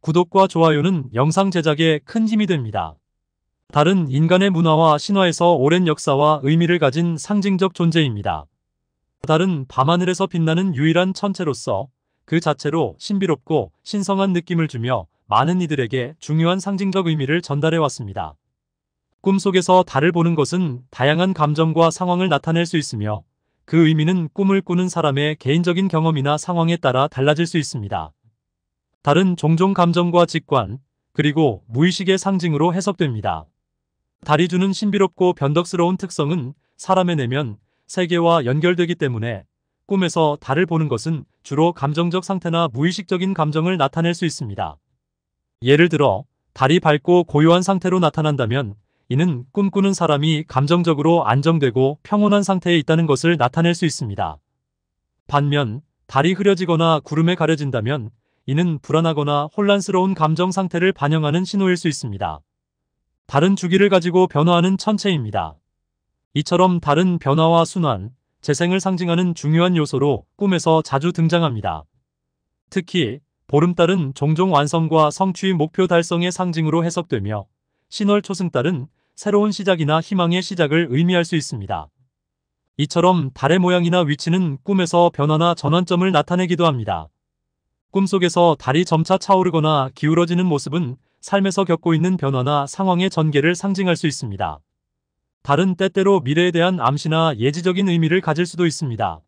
구독과 좋아요는 영상 제작에 큰 힘이 됩니다. 달은 인간의 문화와 신화에서 오랜 역사와 의미를 가진 상징적 존재입니다. 달은 밤하늘에서 빛나는 유일한 천체로서 그 자체로 신비롭고 신성한 느낌을 주며 많은 이들에게 중요한 상징적 의미를 전달해왔습니다. 꿈속에서 달을 보는 것은 다양한 감정과 상황을 나타낼 수 있으며 그 의미는 꿈을 꾸는 사람의 개인적인 경험이나 상황에 따라 달라질 수 있습니다. 다른 종종 감정과 직관, 그리고 무의식의 상징으로 해석됩니다. 달이 주는 신비롭고 변덕스러운 특성은 사람의 내면 세계와 연결되기 때문에 꿈에서 달을 보는 것은 주로 감정적 상태나 무의식적인 감정을 나타낼 수 있습니다. 예를 들어 달이 밝고 고요한 상태로 나타난다면 이는 꿈꾸는 사람이 감정적으로 안정되고 평온한 상태에 있다는 것을 나타낼 수 있습니다. 반면 달이 흐려지거나 구름에 가려진다면 이는 불안하거나 혼란스러운 감정 상태를 반영하는 신호일 수 있습니다. 다른 주기를 가지고 변화하는 천체입니다. 이처럼 다른 변화와 순환, 재생을 상징하는 중요한 요소로 꿈에서 자주 등장합니다. 특히 보름달은 종종 완성과 성취 목표 달성의 상징으로 해석되며 신월 초승달은 새로운 시작이나 희망의 시작을 의미할 수 있습니다. 이처럼 달의 모양이나 위치는 꿈에서 변화나 전환점을 나타내기도 합니다. 꿈속에서 달이 점차 차오르거나 기울어지는 모습은 삶에서 겪고 있는 변화나 상황의 전개를 상징할 수 있습니다. 달은 때때로 미래에 대한 암시나 예지적인 의미를 가질 수도 있습니다.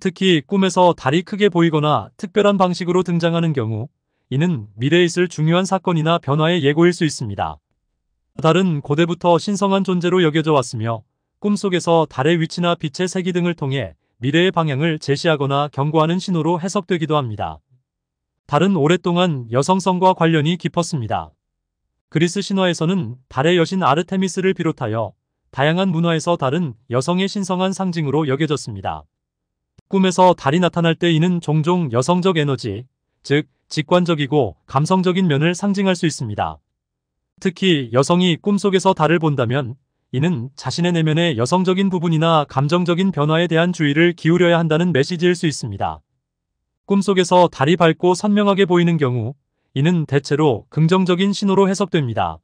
특히 꿈에서 달이 크게 보이거나 특별한 방식으로 등장하는 경우 이는 미래에 있을 중요한 사건이나 변화의 예고일 수 있습니다. 달은 고대부터 신성한 존재로 여겨져 왔으며 꿈속에서 달의 위치나 빛의 세기 등을 통해 미래의 방향을 제시하거나 경고하는 신호로 해석되기도 합니다. 달은 오랫동안 여성성과 관련이 깊었습니다. 그리스 신화에서는 달의 여신 아르테미스를 비롯하여 다양한 문화에서 달은 여성의 신성한 상징으로 여겨졌습니다. 꿈에서 달이 나타날 때 이는 종종 여성적 에너지, 즉 직관적이고 감성적인 면을 상징할 수 있습니다. 특히 여성이 꿈속에서 달을 본다면 이는 자신의 내면의 여성적인 부분이나 감정적인 변화에 대한 주의를 기울여야 한다는 메시지일 수 있습니다. 꿈속에서 달이 밝고 선명하게 보이는 경우 이는 대체로 긍정적인 신호로 해석됩니다.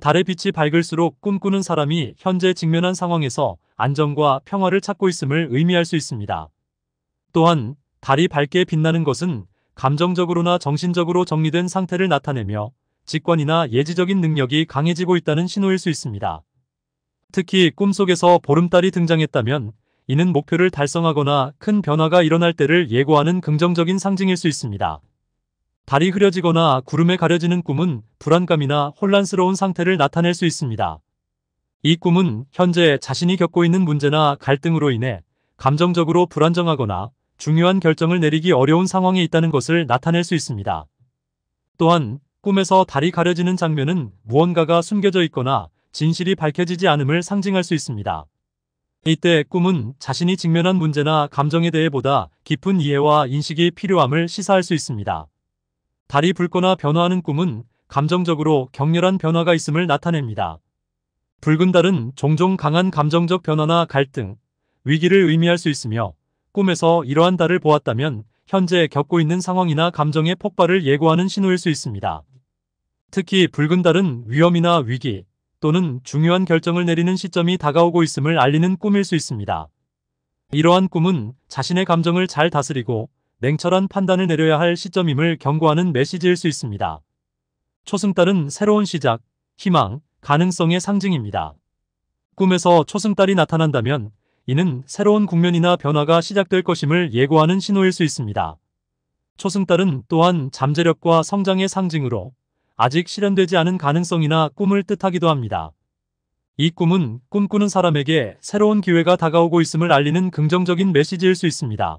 달의 빛이 밝을수록 꿈꾸는 사람이 현재 직면한 상황에서 안정과 평화를 찾고 있음을 의미할 수 있습니다. 또한 달이 밝게 빛나는 것은 감정적으로나 정신적으로 정리된 상태를 나타내며 직관이나 예지적인 능력이 강해지고 있다는 신호일 수 있습니다. 특히 꿈속에서 보름달이 등장했다면 이는 목표를 달성하거나 큰 변화가 일어날 때를 예고하는 긍정적인 상징일 수 있습니다. 달이 흐려지거나 구름에 가려지는 꿈은 불안감이나 혼란스러운 상태를 나타낼 수 있습니다. 이 꿈은 현재 자신이 겪고 있는 문제나 갈등으로 인해 감정적으로 불안정하거나 중요한 결정을 내리기 어려운 상황에 있다는 것을 나타낼 수 있습니다. 또한 꿈에서 달이 가려지는 장면은 무언가가 숨겨져 있거나 진실이 밝혀지지 않음을 상징할 수 있습니다. 이때 꿈은 자신이 직면한 문제나 감정에 대해 보다 깊은 이해와 인식이 필요함을 시사할 수 있습니다. 달이 붉거나 변화하는 꿈은 감정적으로 격렬한 변화가 있음을 나타냅니다. 붉은 달은 종종 강한 감정적 변화나 갈등, 위기를 의미할 수 있으며 꿈에서 이러한 달을 보았다면 현재 겪고 있는 상황이나 감정의 폭발을 예고하는 신호일 수 있습니다. 특히 붉은 달은 위험이나 위기, 또는 중요한 결정을 내리는 시점이 다가오고 있음을 알리는 꿈일 수 있습니다. 이러한 꿈은 자신의 감정을 잘 다스리고 냉철한 판단을 내려야 할 시점임을 경고하는 메시지일 수 있습니다. 초승달은 새로운 시작, 희망, 가능성의 상징입니다. 꿈에서 초승달이 나타난다면 이는 새로운 국면이나 변화가 시작될 것임을 예고하는 신호일 수 있습니다. 초승달은 또한 잠재력과 성장의 상징으로 아직 실현되지 않은 가능성이나 꿈을 뜻하기도 합니다. 이 꿈은 꿈꾸는 사람에게 새로운 기회가 다가오고 있음을 알리는 긍정적인 메시지일 수 있습니다.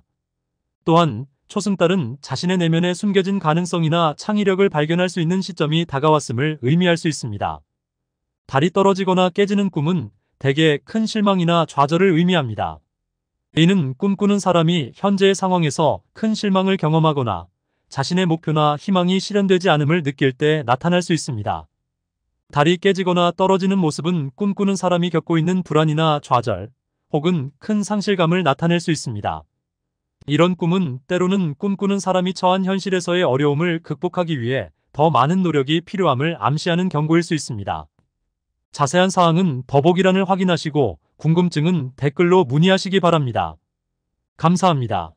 또한 초승달은 자신의 내면에 숨겨진 가능성이나 창의력을 발견할 수 있는 시점이 다가왔음을 의미할 수 있습니다. 달이 떨어지거나 깨지는 꿈은 대개 큰 실망이나 좌절을 의미합니다. 이는 꿈꾸는 사람이 현재의 상황에서 큰 실망을 경험하거나 자신의 목표나 희망이 실현되지 않음을 느낄 때 나타날 수 있습니다. 다리 깨지거나 떨어지는 모습은 꿈꾸는 사람이 겪고 있는 불안이나 좌절, 혹은 큰 상실감을 나타낼 수 있습니다. 이런 꿈은 때로는 꿈꾸는 사람이 처한 현실에서의 어려움을 극복하기 위해 더 많은 노력이 필요함을 암시하는 경고일 수 있습니다. 자세한 사항은 더보기란을 확인하시고 궁금증은 댓글로 문의하시기 바랍니다. 감사합니다.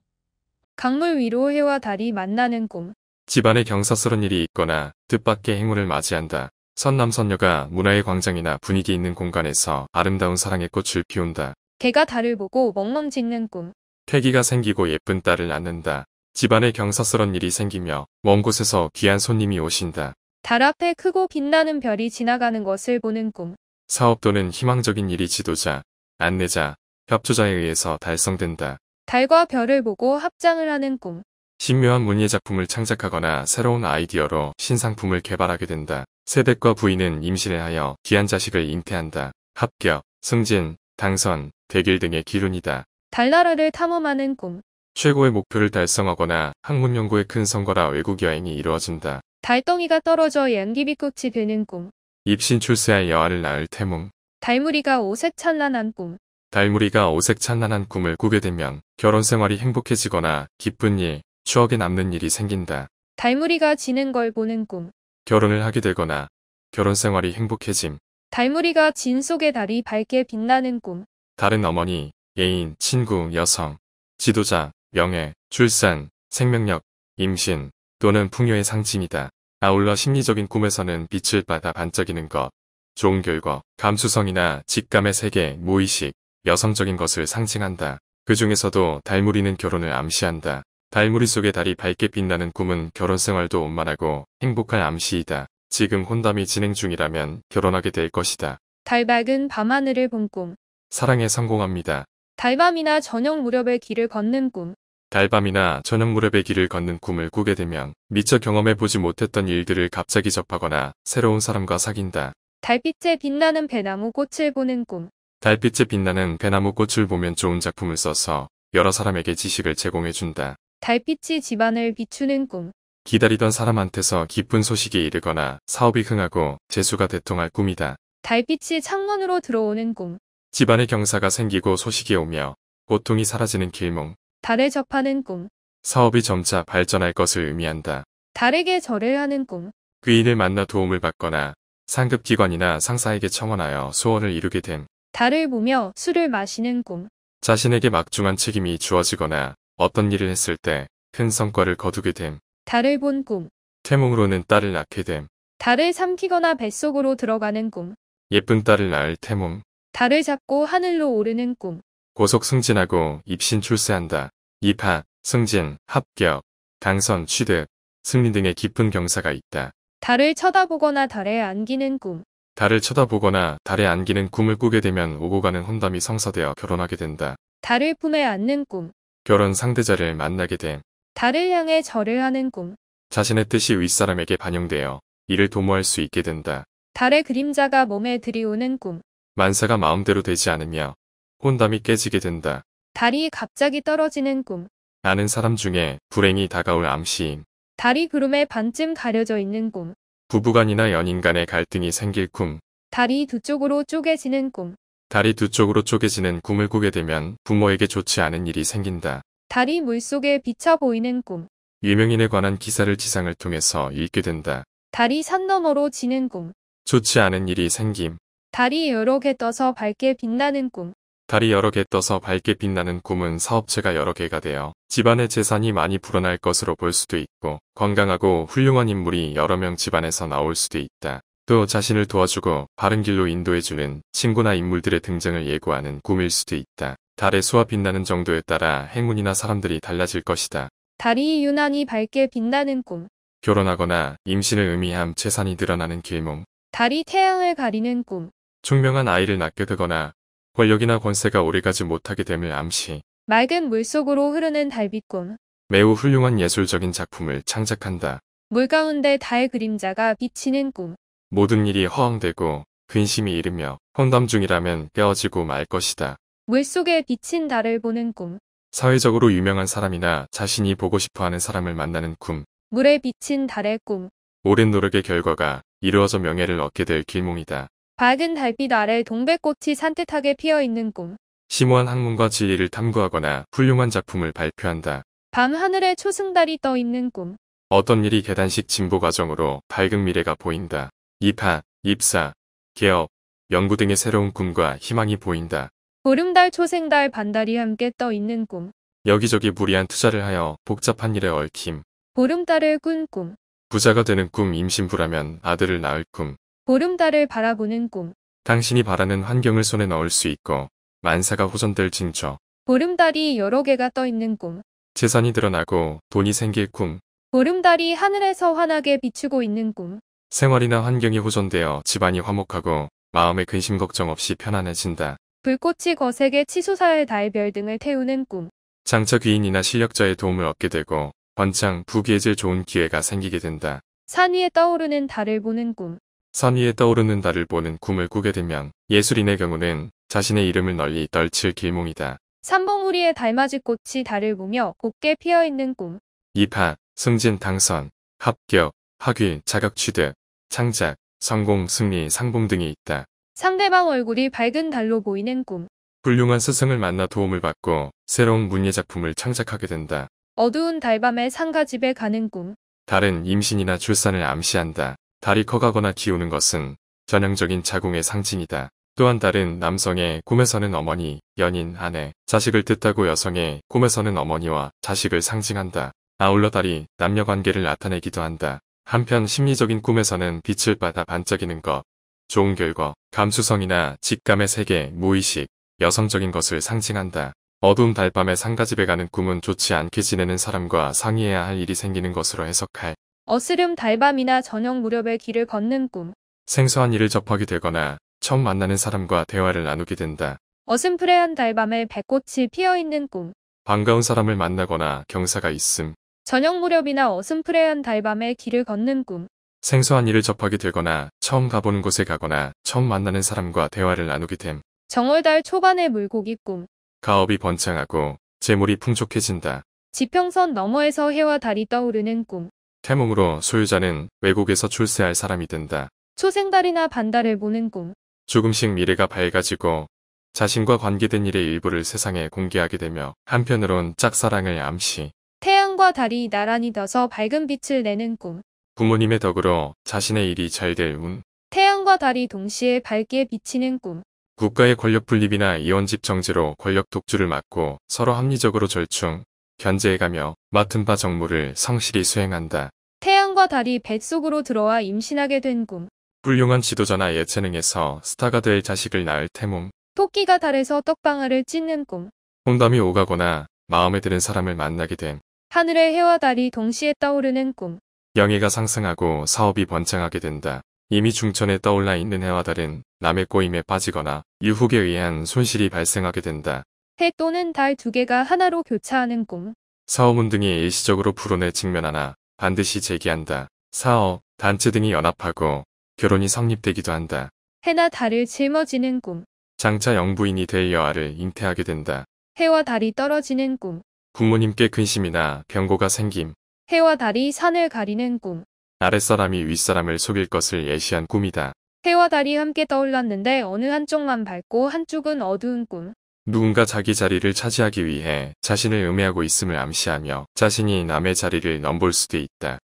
강물 위로 해와 달이 만나는 꿈. 집안에 경사스런 일이 있거나 뜻밖의 행운을 맞이한다. 선남선녀가 문화의 광장이나 분위기 있는 공간에서 아름다운 사랑의 꽃을 피운다. 개가 달을 보고 멍멍 짓는 꿈. 태기가 생기고 예쁜 딸을 낳는다. 집안에 경사스런 일이 생기며 먼 곳에서 귀한 손님이 오신다. 달 앞에 크고 빛나는 별이 지나가는 것을 보는 꿈. 사업 또는 희망적인 일이 지도자, 안내자, 협조자에 의해서 달성된다. 달과 별을 보고 합장을 하는 꿈. 신묘한 문예 작품을 창작하거나 새로운 아이디어로 신상품을 개발하게 된다. 세댁과 부인은 임신을 하여 귀한 자식을 잉태한다. 합격, 승진, 당선, 대길 등의 기운이다 달나라를 탐험하는 꿈. 최고의 목표를 달성하거나 학문 연구에 큰 성과라 외국 여행이 이루어진다. 달덩이가 떨어져 양귀비꽃이 되는 꿈. 입신 출세할 여아를 낳을 태몽. 달무리가 오색 찬란한 꿈. 달무리가 오색찬란한 꿈을 꾸게 되면 결혼 생활이 행복해지거나 기쁜 일, 추억에 남는 일이 생긴다. 달무리가 지는 걸 보는 꿈. 결혼을 하게 되거나 결혼 생활이 행복해짐. 달무리가 진 속의 달이 밝게 빛나는 꿈. 다른 어머니, 애인, 친구, 여성, 지도자, 명예, 출산, 생명력, 임신 또는 풍요의 상징이다. 아울러 심리적인 꿈에서는 빛을 받아 반짝이는 것, 좋은 결과, 감수성이나 직감의 세계, 무의식, 여성적인 것을 상징한다. 그 중에서도 달무리는 결혼을 암시한다. 달무리 속에 달이 밝게 빛나는 꿈은 결혼 생활도 원만하고 행복한 암시이다. 지금 혼담이 진행 중이라면 결혼하게 될 것이다. 달박은 밤하늘을 본 꿈. 사랑에 성공합니다. 달밤이나 저녁 무렵에 길을 걷는 꿈. 달밤이나 저녁 무렵에 길을 걷는 꿈을 꾸게 되면 미처 경험해보지 못했던 일들을 갑자기 접하거나 새로운 사람과 사귄다. 달빛에 빛나는 배나무 꽃을 보는 꿈. 달빛에 빛나는 배나무 꽃을 보면 좋은 작품을 써서 여러 사람에게 지식을 제공해준다. 달빛이 집안을 비추는 꿈. 기다리던 사람한테서 기쁜 소식이 이르거나 사업이 흥하고 재수가 대통할 꿈이다. 달빛이 창문으로 들어오는 꿈. 집안의 경사가 생기고 소식이 오며 고통이 사라지는 길몽. 달에 접하는 꿈. 사업이 점차 발전할 것을 의미한다. 달에게 절을 하는 꿈. 귀인을 만나 도움을 받거나 상급기관이나 상사에게 청원하여 소원을 이루게 됨. 달을 보며 술을 마시는 꿈. 자신에게 막중한 책임이 주어지거나 어떤 일을 했을 때 큰 성과를 거두게 됨. 달을 본 꿈. 태몽으로는 딸을 낳게 됨. 달을 삼키거나 뱃속으로 들어가는 꿈. 예쁜 딸을 낳을 태몽. 달을 잡고 하늘로 오르는 꿈. 고속 승진하고 입신 출세한다. 입학, 승진, 합격, 당선, 취득, 승리 등의 깊은 경사가 있다. 달을 쳐다보거나 달에 안기는 꿈. 달을 쳐다보거나 달에 안기는 꿈을 꾸게 되면 오고 가는 혼담이 성사되어 결혼하게 된다. 달을 품에 안는 꿈. 결혼 상대자를 만나게 됨. 달을 향해 절을 하는 꿈. 자신의 뜻이 윗사람에게 반영되어 이를 도모할 수 있게 된다. 달의 그림자가 몸에 들이오는 꿈. 만사가 마음대로 되지 않으며 혼담이 깨지게 된다. 달이 갑자기 떨어지는 꿈. 아는 사람 중에 불행이 다가올 암시임. 달이 구름에 반쯤 가려져 있는 꿈. 부부간이나 연인 간의 갈등이 생길 꿈, 다리 두 쪽으로 쪼개지는 꿈, 다리 두 쪽으로 쪼개지는 꿈을 꾸게 되면 부모에게 좋지 않은 일이 생긴다. 다리 물속에 비쳐 보이는 꿈, 유명인에 관한 기사를 지상을 통해서 읽게 된다. 다리 산 너머로 지는 꿈, 좋지 않은 일이 생김, 다리 여러 개 떠서 밝게 빛나는 꿈, 달이 여러 개 떠서 밝게 빛나는 꿈은 사업체가 여러 개가 되어 집안의 재산이 많이 불어날 것으로 볼 수도 있고 건강하고 훌륭한 인물이 여러 명 집안에서 나올 수도 있다. 또 자신을 도와주고 바른 길로 인도해주는 친구나 인물들의 등장을 예고하는 꿈일 수도 있다. 달의 수와 빛나는 정도에 따라 행운이나 사람들이 달라질 것이다. 달이 유난히 밝게 빛나는 꿈. 결혼하거나 임신을 의미함 재산이 늘어나는 길몽. 달이 태양을 가리는 꿈. 총명한 아이를 낳게 되거나 권력이나 권세가 오래가지 못하게 됨을 암시. 맑은 물속으로 흐르는 달빛꿈. 매우 훌륭한 예술적인 작품을 창작한다. 물 가운데 달 그림자가 비치는 꿈. 모든 일이 허황되고 근심이 이르며 혼담 중이라면 깨어지고 말 것이다. 물속에 비친 달을 보는 꿈. 사회적으로 유명한 사람이나 자신이 보고 싶어하는 사람을 만나는 꿈. 물에 비친 달의 꿈. 오랜 노력의 결과가 이루어져 명예를 얻게 될 길몽이다. 밝은 달빛 아래 동백꽃이 산뜻하게 피어있는 꿈. 심오한 학문과 진리를 탐구하거나 훌륭한 작품을 발표한다. 밤하늘에 초승달이 떠있는 꿈. 어떤 일이 계단식 진보 과정으로 밝은 미래가 보인다. 입학, 입사, 개업, 연구 등의 새로운 꿈과 희망이 보인다. 보름달, 초생달, 반달이 함께 떠있는 꿈. 여기저기 무리한 투자를 하여 복잡한 일에 얽힘. 보름달을 꾼 꿈. 부자가 되는 꿈 임신부라면 아들을 낳을 꿈. 보름달을 바라보는 꿈. 당신이 바라는 환경을 손에 넣을 수 있고 만사가 호전될 징조. 보름달이 여러 개가 떠 있는 꿈. 재산이 드러나고 돈이 생길 꿈. 보름달이 하늘에서 환하게 비추고 있는 꿈. 생활이나 환경이 호전되어 집안이 화목하고 마음의 근심 걱정 없이 편안해진다. 불꽃이 거세게 치솟아의 달별 등을 태우는 꿈. 장차 귀인이나 실력자의 도움을 얻게 되고 번창 부귀해질 좋은 기회가 생기게 된다. 산 위에 떠오르는 달을 보는 꿈. 산 위에 떠오르는 달을 보는 꿈을 꾸게 되면 예술인의 경우는 자신의 이름을 널리 떨칠 길몽이다. 삼봉우리의 달맞이 꽃이 달을 보며 곱게 피어있는 꿈. 입학, 승진, 당선, 합격, 학위, 자격 취득, 창작, 성공, 승리, 상봉 등이 있다. 상대방 얼굴이 밝은 달로 보이는 꿈. 훌륭한 스승을 만나 도움을 받고 새로운 문예 작품을 창작하게 된다. 어두운 달밤에 상가집에 가는 꿈. 달은 임신이나 출산을 암시한다. 달이 커가거나 기우는 것은 전형적인 자궁의 상징이다. 또한 달은 남성의 꿈에서는 어머니, 연인, 아내, 자식을 뜻하고 여성의 꿈에서는 어머니와 자식을 상징한다. 아울러 달이 남녀 관계를 나타내기도 한다. 한편 심리적인 꿈에서는 빛을 받아 반짝이는 것, 좋은 결과, 감수성이나 직감의 세계, 무의식, 여성적인 것을 상징한다. 어두운 달밤에 상가집에 가는 꿈은 좋지 않게 지내는 사람과 상의해야 할 일이 생기는 것으로 해석할 어스름 달밤이나 저녁 무렵에 길을 걷는 꿈. 생소한 일을 접하게 되거나 처음 만나는 사람과 대화를 나누게 된다. 어슴푸레한 달밤에 배꽃이 피어있는 꿈. 반가운 사람을 만나거나 경사가 있음. 저녁 무렵이나 어슴푸레한 달밤에 길을 걷는 꿈. 생소한 일을 접하게 되거나 처음 가보는 곳에 가거나 처음 만나는 사람과 대화를 나누게 됨. 정월달 초반의 물고기 꿈. 가업이 번창하고 재물이 풍족해진다. 지평선 너머에서 해와 달이 떠오르는 꿈. 태몽으로 소유자는 외국에서 출세할 사람이 된다. 초생달이나 반달을 보는 꿈. 조금씩 미래가 밝아지고 자신과 관계된 일의 일부를 세상에 공개하게 되며 한편으론 짝사랑을 암시. 태양과 달이 나란히 떠서 밝은 빛을 내는 꿈. 부모님의 덕으로 자신의 일이 잘 될 운. 태양과 달이 동시에 밝게 비치는 꿈. 국가의 권력 분립이나 이원집 정지로 권력 독주를 막고 서로 합리적으로 절충, 견제해가며 맡은 바 정무를 성실히 수행한다. 태양과 달이 뱃속으로 들어와 임신하게 된 꿈. 훌륭한 지도자나 예체능에서 스타가 될 자식을 낳을 태몽. 토끼가 달에서 떡방아를 찢는 꿈. 혼담이 오가거나 마음에 드는 사람을 만나게 됨. 하늘의 해와 달이 동시에 떠오르는 꿈. 영예가 상승하고 사업이 번창하게 된다. 이미 중천에 떠올라 있는 해와 달은 남의 꼬임에 빠지거나 유혹에 의한 손실이 발생하게 된다. 해 또는 달 두 개가 하나로 교차하는 꿈. 사업문 등이 일시적으로 불운에 직면하나 반드시 제기한다. 사업, 단체 등이 연합하고 결혼이 성립되기도 한다. 해나 달을 짊어지는 꿈. 장차 영부인이 될 여아를 잉태하게 된다. 해와 달이 떨어지는 꿈. 부모님께 근심이나 병고가 생김. 해와 달이 산을 가리는 꿈. 아랫사람이 윗사람을 속일 것을 예시한 꿈이다. 해와 달이 함께 떠올랐는데 어느 한쪽만 밝고 한쪽은 어두운 꿈. 누군가 자기 자리를 차지하기 위해 자신을 음해하고 있음을 암시하며 자신이 남의 자리를 넘볼 수도 있다.